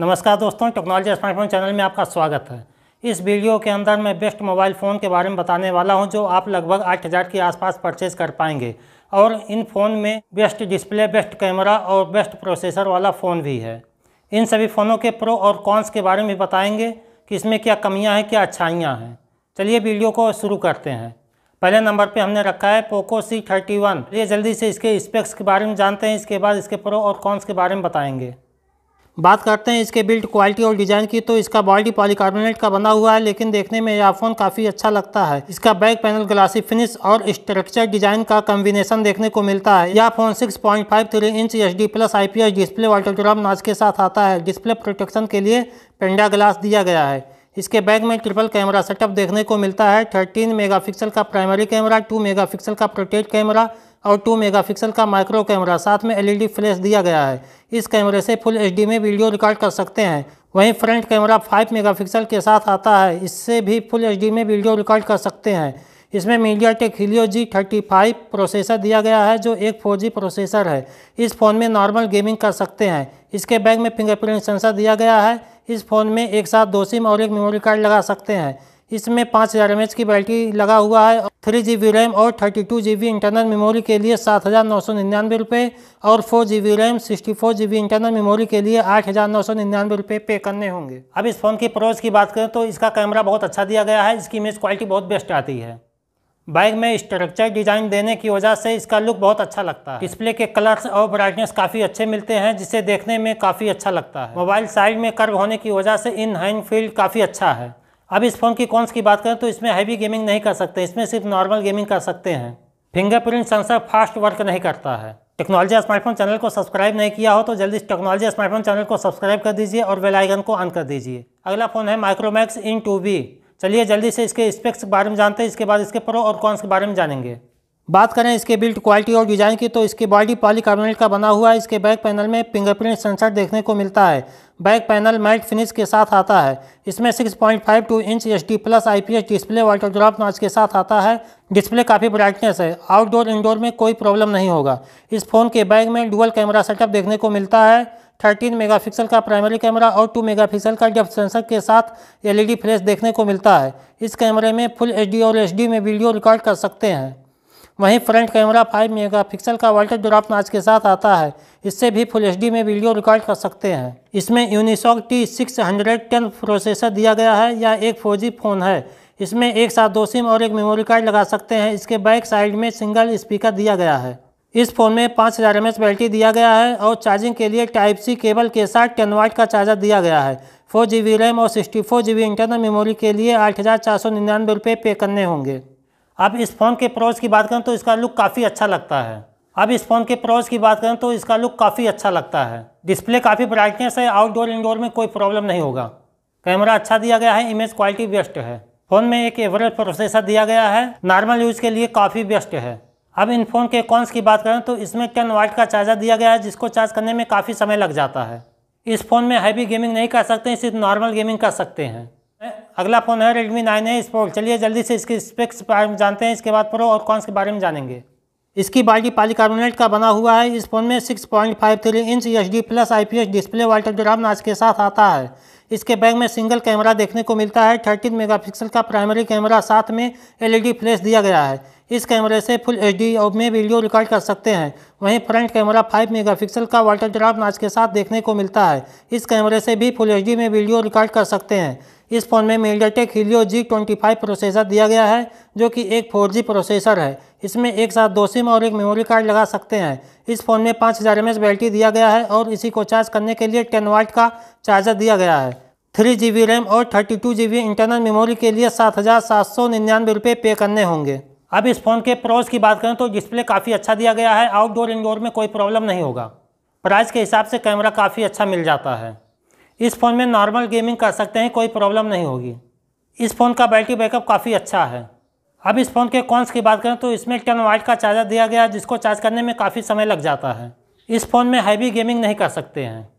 नमस्कार दोस्तों technology smartphone channel में आपका स्वागत है इस वीडियो के अंदर मैं बेस्ट मोबाइल फ़ोन के बारे में बताने वाला हूं जो आप लगभग 8000 के आसपास परचेज कर पाएंगे और इन फ़ोन में बेस्ट डिस्प्ले बेस्ट कैमरा और बेस्ट प्रोसेसर वाला फ़ोन भी है इन सभी फ़ोनों के प्रो और कॉन्स के बारे में बताएंगे कि इसमें क्या कमियाँ हैं क्या अच्छाइयाँ हैं चलिए वीडियो को शुरू करते हैं पहले नंबर पर हमने रखा है पोको सी थर्टी वन ये जल्दी से इसके स्पेक्स के बारे में जानते हैं इसके बाद इसके प्रो और कॉन्स के बारे में बताएँगे बात करते हैं इसके बिल्ड क्वालिटी और डिज़ाइन की तो इसका बॉडी पॉलीकार्बोनेट का बना हुआ है लेकिन देखने में यह फ़ोन काफ़ी अच्छा लगता है इसका बैक पैनल ग्लासी फिनिश और स्ट्रक्चर डिज़ाइन का कम्बिनेशन देखने को मिलता है यह phone 6.53 inch H D plus I display वाल्टोग्राम नाच के साथ आता है डिस्प्ले प्रोटेक्शन के लिए पेंडा ग्लास दिया गया है इसके बैग में ट्रिपल कैमरा सेटअप देखने को मिलता है थर्टीन मेगा का प्राइमरी कैमरा टू मेगा का प्रोटेक्ट कैमरा और 2 मेगापिक्सल का माइक्रो कैमरा साथ में एलईडी फ्लैश दिया गया है इस कैमरे से फुल एचडी में वीडियो रिकॉर्ड कर सकते हैं वहीं फ्रंट कैमरा 5 मेगापिक्सल के साथ आता है इससे भी फुल एचडी में वीडियो रिकॉर्ड कर सकते हैं इसमें MediaTek Helio G thirty five processor दिया गया है जो एक फोर जी प्रोसेसर है इस फ़ोन में नॉर्मल गेमिंग कर सकते हैं इसके बैग में फिंगरप्रिंट सेंसर दिया गया है इस फ़ोन में एक साथ दो सिम और एक मेमोरी कार्ड लगा सकते हैं इसमें पाँच हज़ार एम की बैटरी लगा हुआ है थ्री जी बी रैम और thirty two G B internal memory के लिए सात हज़ार नौ सौ निन्यानवे रुपये और four G B RAM sixty four G B internal memory के लिए आठ हज़ार नौ सौ निन्यानवे रुपये पे करने होंगे अब इस फ़ोन की प्रोज की बात करें तो इसका कैमरा बहुत अच्छा दिया गया है इसकी इमेज क्वालिटी बहुत बेस्ट आती है बाइक में स्ट्रक्चर डिजाइन देने की वजह से इसका लुक बहुत अच्छा लगता है डिस्प्ले के कलर्स और ब्राइटनेस काफ़ी अच्छे मिलते हैं जिसे देखने में काफ़ी अच्छा लगता है मोबाइल साइड में कर्व होने की वजह से इन हैंड फील्ड काफ़ी अच्छा है अब इस फ़ोन की कॉन्स की बात करें तो इसमें हैवी गेमिंग नहीं कर सकते इसमें सिर्फ नॉर्मल गेमिंग कर सकते हैं फिंगरप्रिंट सेंसर फास्ट वर्क नहीं करता है टेक्नोलॉजी स्मार्टफोन चैनल को सब्सक्राइब नहीं किया हो तो जल्दी टेक्नोलॉजी स्मार्टफोन चैनल को सब्सक्राइब कर दीजिए और बेल आइकन को ऑन कर दीजिए अगला फ़ोन है माइक्रोमैक्स इन टू बी चलिए जल्दी से इसके स्पेक्स के बारे में जानते हैं इसके बाद इसके प्रो और कॉन्स के बारे में जानेंगे बात करें इसके बिल्ड क्वालिटी और डिज़ाइन की तो इसकी बॉडी पॉलीकार्बोनेट का बना हुआ है इसके बैक पैनल में फिंगरप्रिंट सेंसर देखने को मिलता है बैक पैनल मैट फिनिश के साथ आता है इसमें 6.52 inch H D plus IPS display water drop notch के साथ आता है डिस्प्ले काफ़ी ब्राइटनेस है आउटडोर इंडोर में कोई प्रॉब्लम नहीं होगा इस फ़ोन के बैग में डुअल कैमरा सेटअप देखने को मिलता है 13 मेगापिक्सल का प्राइमरी कैमरा और 2 मेगापिक्सल का डेप्थ सेंसर के साथ एलईडी फ्लैश e देखने को मिलता है इस कैमरे में फुल एचडी और एचडी में वीडियो रिकॉर्ड कर सकते हैं वहीं फ्रंट कैमरा 5 मेगापिक्सल का वाटर ड्रॉप नाच के साथ आता है इससे भी फुल एच में वीडियो रिकॉर्ड कर सकते हैं इसमें यूनिसॉक टी सिक्स प्रोसेसर दिया गया है यह एक फोजी फ़ोन है इसमें एक साथ दो सिम और एक मेमोरी कार्ड लगा सकते हैं इसके बैक साइड में सिंगल स्पीकर दिया गया है इस फ़ोन में पाँच हज़ार एम बैटरी दिया गया है और चार्जिंग के लिए टाइप सी केबल के साथ टेन वाट का चार्जर दिया गया है फोर जी रैम और सिक्सटी फोर इंटरनल मेमोरी के लिए आठ हज़ार चार सौ निन्यानवे रुपये पे करने होंगे अब इस फ़ोन के प्रोज की बात करें तो इसका लुक काफ़ी अच्छा लगता है अब इस फ़ोन के प्रोज की बात करें तो इसका लुक काफ़ी अच्छा लगता है डिस्प्ले काफ़ी ब्राइटनेस है आउटडोर इनडोर में कोई प्रॉब्लम नहीं होगा कैमरा अच्छा दिया गया है इमेज क्वालिटी बेस्ट है फ़ोन में एक एवरेज प्रोसेसर दिया गया है नॉर्मल यूज़ के लिए काफ़ी बेस्ट है अब इन फ़ोन के कॉन्स की बात करें तो इसमें टेन वाट का चार्जर दिया गया है जिसको चार्ज करने में काफ़ी समय लग जाता है इस फ़ोन में हैवी गेमिंग नहीं कर सकते सिर्फ नॉर्मल गेमिंग कर सकते हैं अगला फ़ोन है रेडमी नाइन ए स्पोर्ट चलिए जल्दी से इसके स्पेक्स के बारे में जानते हैं इसके बाद प्रो और कौन के बारे में जानेंगे इसकी पाली कार्बोनेट का बना हुआ है इस फ़ोन में 6.53 inch H plus I display ड्राम नाच के साथ आता है इसके बैग में सिंगल कैमरा देखने को मिलता है 13 मेगापिक्सल का प्राइमरी कैमरा साथ में एलईडी फ्लैश e दिया गया है इस कैमरे से फुल एच में वीडियो रिकॉर्ड कर सकते हैं वहीं फ्रंट कैमरा 5 मेगापिक्सल का वाटर ड्राफ नाच के साथ देखने को मिलता है इस कैमरे से भी फुल एच में वीडियो रिकॉर्ड कर सकते हैं इस फ़ोन में tech Helio G twenty five processor दिया गया है जो कि एक फोर जी प्रोसेसर है इसमें एक साथ दो सिम और एक मेमोरी कार्ड लगा सकते हैं इस फ़ोन में पाँच हज़ार एम बैटरी दिया गया है और इसी को चार्ज करने के लिए टेन वाट का चार्जर दिया गया है थ्री जी बी रैम और thirty two G B internal memory के लिए सात हज़ार सात सौ निन्यानवे रुपये पे करने होंगे अब इस फ़ोन के प्रोज की बात करें तो डिस्प्ले काफ़ी अच्छा दिया गया है आउटडोर इंडोर में कोई प्रॉब्लम नहीं होगा प्राइस के हिसाब से कैमरा काफ़ी अच्छा मिल जाता है इस फ़ोन में नॉर्मल गेमिंग कर सकते हैं कोई प्रॉब्लम नहीं होगी इस फ़ोन का बैटरी बैकअप काफ़ी अच्छा है अब इस फ़ोन के कॉन्स की बात करें तो इसमें टेन वाइट का चार्जर दिया गया जिसको चार्ज करने में काफ़ी समय लग जाता है इस फ़ोन में हैवी गेमिंग नहीं कर सकते हैं